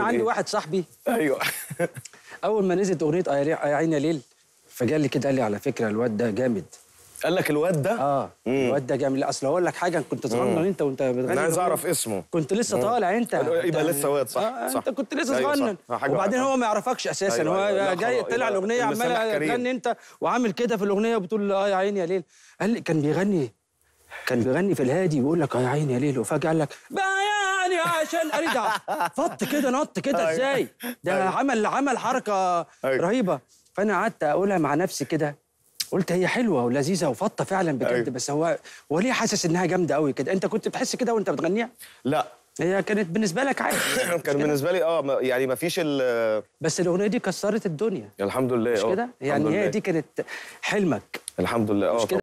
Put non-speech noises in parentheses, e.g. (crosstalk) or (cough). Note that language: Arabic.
انا عندي إيه؟ واحد صاحبي ايوه (laughs) اول ما نزلت اغنيه يا عيني ليل فجالي كده قال لي على فكره الواد ده جامد قال لك الواد ده اه مم. الواد ده جامد اصل اقول لك حاجه كنت صغنن انت وانت بتغني انا عايز اعرف اسمه كنت لسه طالع انت إيه؟ يبقى لسه واد صح, آه صح انت كنت لسه أيوه، صغنن أيوة وبعدين هو ما يعرفكش اساسا أيوه، هو أيوه. جاي طلع الاغنيه عمال تغني انت وعامل كده في الاغنيه بتقول اه يا عيني يا ليل قال لي كان بيغني كان بيغني في الهادي ويقول لك اه يا عيني يا ليل وفجاه قال لك بقى إيه، عشان اريد فط كده نط كده أيوه. ازاي ده أيوه. عمل عمل حركه أيوه. رهيبه فانا قعدت اقولها مع نفسي كده قلت هي حلوه ولذيذه وفطه فعلا بجد بس هو هو ليه حاسس انها جامده قوي كده انت كنت بتحس كده وانت بتغنيها لا هي كانت بالنسبه لك عادي (laughs) كان بالنسبه لي اه يعني ما فيش ال بس الاغنيه دي كسرت الدنيا الحمد لله مش آه، كده يعني هي دي كانت حلمك الحمد لله اه